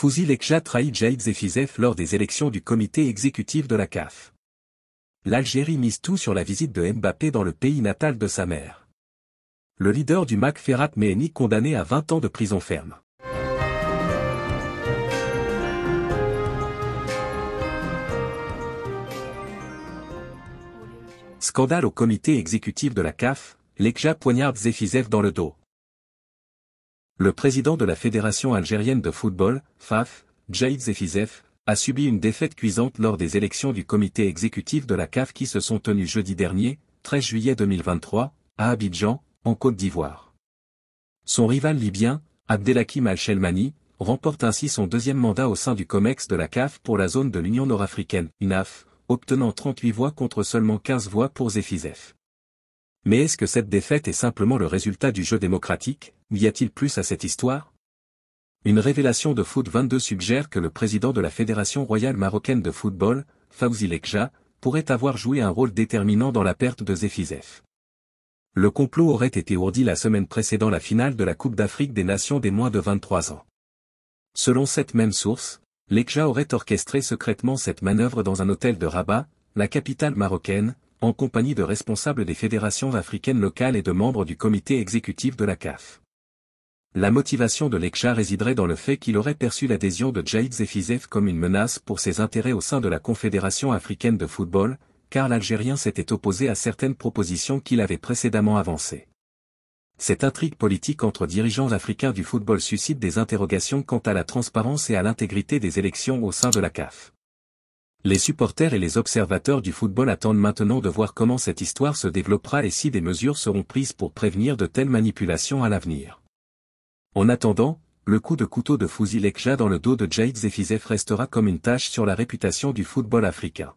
Fouzi Lekja trahit Jaïd Zefizef lors des élections du comité exécutif de la CAF. L'Algérie mise tout sur la visite de Mbappé dans le pays natal de sa mère. Le leader du MAC Ferrat condamné à 20 ans de prison ferme. Scandale au comité exécutif de la CAF, l'Ekja poignarde Zefizev dans le dos le président de la Fédération algérienne de football, FAF, Jaïd Zefizef, a subi une défaite cuisante lors des élections du comité exécutif de la CAF qui se sont tenues jeudi dernier, 13 juillet 2023, à Abidjan, en Côte d'Ivoire. Son rival libyen, Abdelakim Al-Shelmani, remporte ainsi son deuxième mandat au sein du COMEX de la CAF pour la zone de l'Union nord-africaine, UNAF, obtenant 38 voix contre seulement 15 voix pour Zefizef. Mais est-ce que cette défaite est simplement le résultat du jeu démocratique, ou y a-t-il plus à cette histoire Une révélation de Foot 22 suggère que le président de la Fédération royale marocaine de football, Fawzi Lekja, pourrait avoir joué un rôle déterminant dans la perte de Zefizef. Le complot aurait été ourdi la semaine précédant la finale de la Coupe d'Afrique des Nations des moins de 23 ans. Selon cette même source, Lekja aurait orchestré secrètement cette manœuvre dans un hôtel de Rabat, la capitale marocaine, en compagnie de responsables des fédérations africaines locales et de membres du comité exécutif de la CAF. La motivation de l'ECHA résiderait dans le fait qu'il aurait perçu l'adhésion de Jaïd Zefizef comme une menace pour ses intérêts au sein de la Confédération africaine de football, car l'Algérien s'était opposé à certaines propositions qu'il avait précédemment avancées. Cette intrigue politique entre dirigeants africains du football suscite des interrogations quant à la transparence et à l'intégrité des élections au sein de la CAF. Les supporters et les observateurs du football attendent maintenant de voir comment cette histoire se développera et si des mesures seront prises pour prévenir de telles manipulations à l'avenir. En attendant, le coup de couteau de Fouzi Lekja dans le dos de Jaïd Zefizef restera comme une tâche sur la réputation du football africain.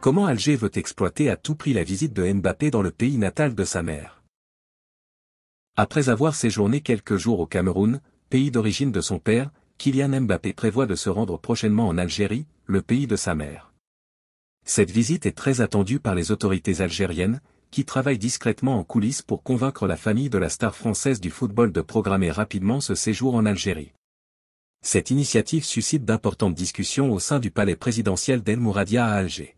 Comment Alger veut exploiter à tout prix la visite de Mbappé dans le pays natal de sa mère après avoir séjourné quelques jours au Cameroun, pays d'origine de son père, Kylian Mbappé prévoit de se rendre prochainement en Algérie, le pays de sa mère. Cette visite est très attendue par les autorités algériennes, qui travaillent discrètement en coulisses pour convaincre la famille de la star française du football de programmer rapidement ce séjour en Algérie. Cette initiative suscite d'importantes discussions au sein du palais présidentiel d'El Mouradia à Alger.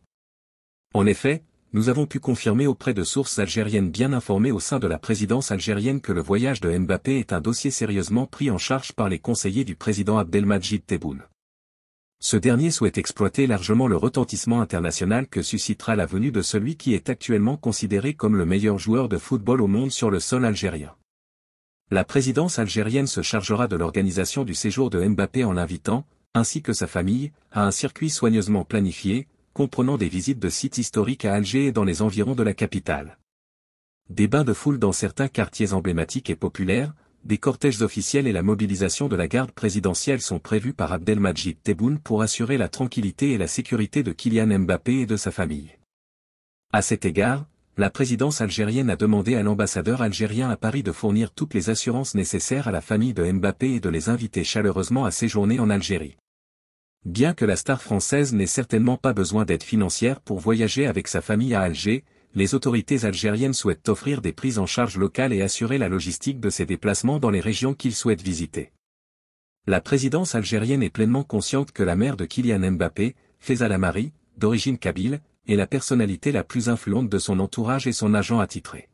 En effet, nous avons pu confirmer auprès de sources algériennes bien informées au sein de la présidence algérienne que le voyage de Mbappé est un dossier sérieusement pris en charge par les conseillers du président Abdelmajid Tebboune. Ce dernier souhaite exploiter largement le retentissement international que suscitera la venue de celui qui est actuellement considéré comme le meilleur joueur de football au monde sur le sol algérien. La présidence algérienne se chargera de l'organisation du séjour de Mbappé en l'invitant, ainsi que sa famille, à un circuit soigneusement planifié, comprenant des visites de sites historiques à Alger et dans les environs de la capitale. Des bains de foule dans certains quartiers emblématiques et populaires, des cortèges officiels et la mobilisation de la garde présidentielle sont prévus par Abdelmajid Tebboune pour assurer la tranquillité et la sécurité de Kylian Mbappé et de sa famille. À cet égard, la présidence algérienne a demandé à l'ambassadeur algérien à Paris de fournir toutes les assurances nécessaires à la famille de Mbappé et de les inviter chaleureusement à séjourner en Algérie. Bien que la star française n'ait certainement pas besoin d'aide financière pour voyager avec sa famille à Alger, les autorités algériennes souhaitent offrir des prises en charge locales et assurer la logistique de ses déplacements dans les régions qu'il souhaite visiter. La présidence algérienne est pleinement consciente que la mère de Kylian Mbappé, Faisal Amari, d'origine kabyle, est la personnalité la plus influente de son entourage et son agent attitré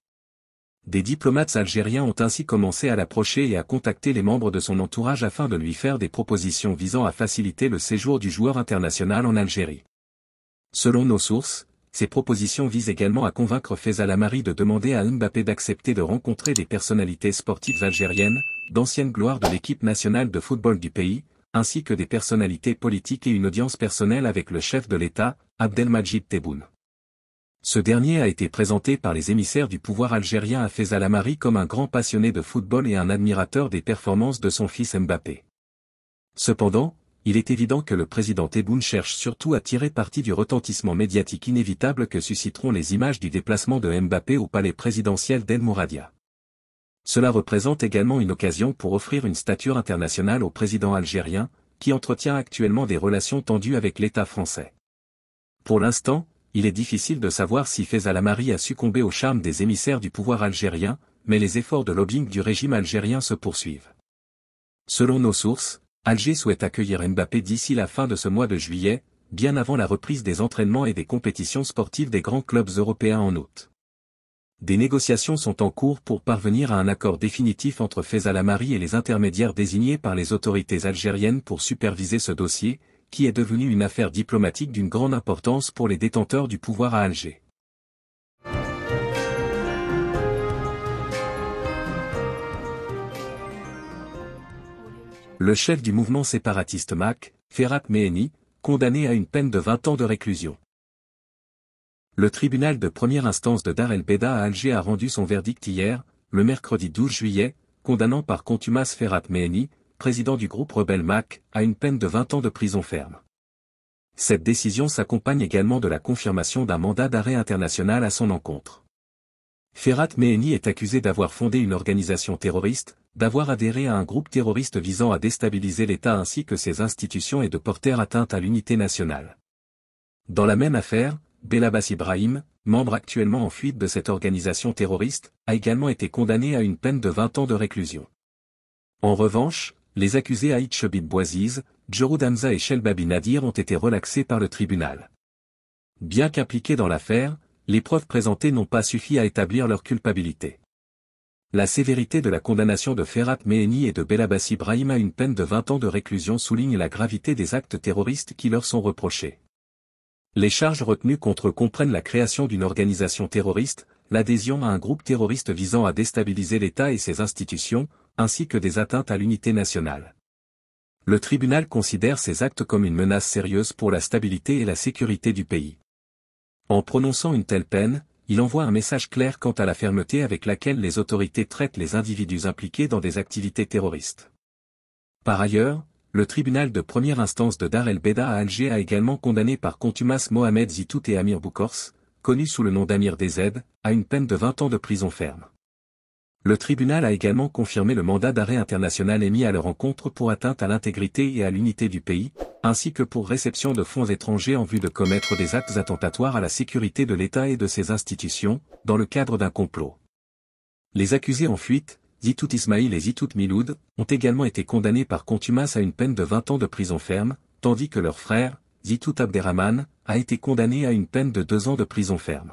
des diplomates algériens ont ainsi commencé à l'approcher et à contacter les membres de son entourage afin de lui faire des propositions visant à faciliter le séjour du joueur international en Algérie. Selon nos sources, ces propositions visent également à convaincre Faisal Amari de demander à Mbappé d'accepter de rencontrer des personnalités sportives algériennes, d'ancienne gloire de l'équipe nationale de football du pays, ainsi que des personnalités politiques et une audience personnelle avec le chef de l'État, Abdelmajid Tebboune. Ce dernier a été présenté par les émissaires du pouvoir algérien à Fez comme un grand passionné de football et un admirateur des performances de son fils Mbappé. Cependant, il est évident que le président Tebboune cherche surtout à tirer parti du retentissement médiatique inévitable que susciteront les images du déplacement de Mbappé au palais présidentiel d'El Mouradia. Cela représente également une occasion pour offrir une stature internationale au président algérien, qui entretient actuellement des relations tendues avec l'État français. Pour l'instant, il est difficile de savoir si Faisal Marie a succombé au charme des émissaires du pouvoir algérien, mais les efforts de lobbying du régime algérien se poursuivent. Selon nos sources, Alger souhaite accueillir Mbappé d'ici la fin de ce mois de juillet, bien avant la reprise des entraînements et des compétitions sportives des grands clubs européens en août. Des négociations sont en cours pour parvenir à un accord définitif entre Faisal Marie et les intermédiaires désignés par les autorités algériennes pour superviser ce dossier, qui est devenue une affaire diplomatique d'une grande importance pour les détenteurs du pouvoir à Alger. Le chef du mouvement séparatiste MAC, Ferhat Meheni, condamné à une peine de 20 ans de réclusion. Le tribunal de première instance de Dar el-Beda à Alger a rendu son verdict hier, le mercredi 12 juillet, condamnant par contumace Ferhat Meheni, président du groupe Rebel Mac, à une peine de 20 ans de prison ferme. Cette décision s'accompagne également de la confirmation d'un mandat d'arrêt international à son encontre. Ferhat Meheni est accusé d'avoir fondé une organisation terroriste, d'avoir adhéré à un groupe terroriste visant à déstabiliser l'État ainsi que ses institutions et de porter atteinte à l'unité nationale. Dans la même affaire, Belabas Ibrahim, membre actuellement en fuite de cette organisation terroriste, a également été condamné à une peine de 20 ans de réclusion. En revanche, les accusés Aït Chebib Boaziz, Jeroud et Shelbabi Nadir ont été relaxés par le tribunal. Bien qu'impliqués dans l'affaire, les preuves présentées n'ont pas suffi à établir leur culpabilité. La sévérité de la condamnation de Ferhat Meheni et de Belabassi Brahim à une peine de 20 ans de réclusion souligne la gravité des actes terroristes qui leur sont reprochés. Les charges retenues contre eux comprennent la création d'une organisation terroriste, l'adhésion à un groupe terroriste visant à déstabiliser l'État et ses institutions, ainsi que des atteintes à l'unité nationale. Le tribunal considère ces actes comme une menace sérieuse pour la stabilité et la sécurité du pays. En prononçant une telle peine, il envoie un message clair quant à la fermeté avec laquelle les autorités traitent les individus impliqués dans des activités terroristes. Par ailleurs, le tribunal de première instance de Dar el-Beda à Alger a également condamné par contumace Mohamed Zitout et Amir Boukors, connu sous le nom d'Amir DZ, à une peine de 20 ans de prison ferme. Le tribunal a également confirmé le mandat d'arrêt international émis à leur encontre pour atteinte à l'intégrité et à l'unité du pays, ainsi que pour réception de fonds étrangers en vue de commettre des actes attentatoires à la sécurité de l'État et de ses institutions, dans le cadre d'un complot. Les accusés en fuite, Zitout Ismail et Zitout Miloud, ont également été condamnés par contumace à une peine de 20 ans de prison ferme, tandis que leur frère, Zitout Abderrahman, a été condamné à une peine de 2 ans de prison ferme.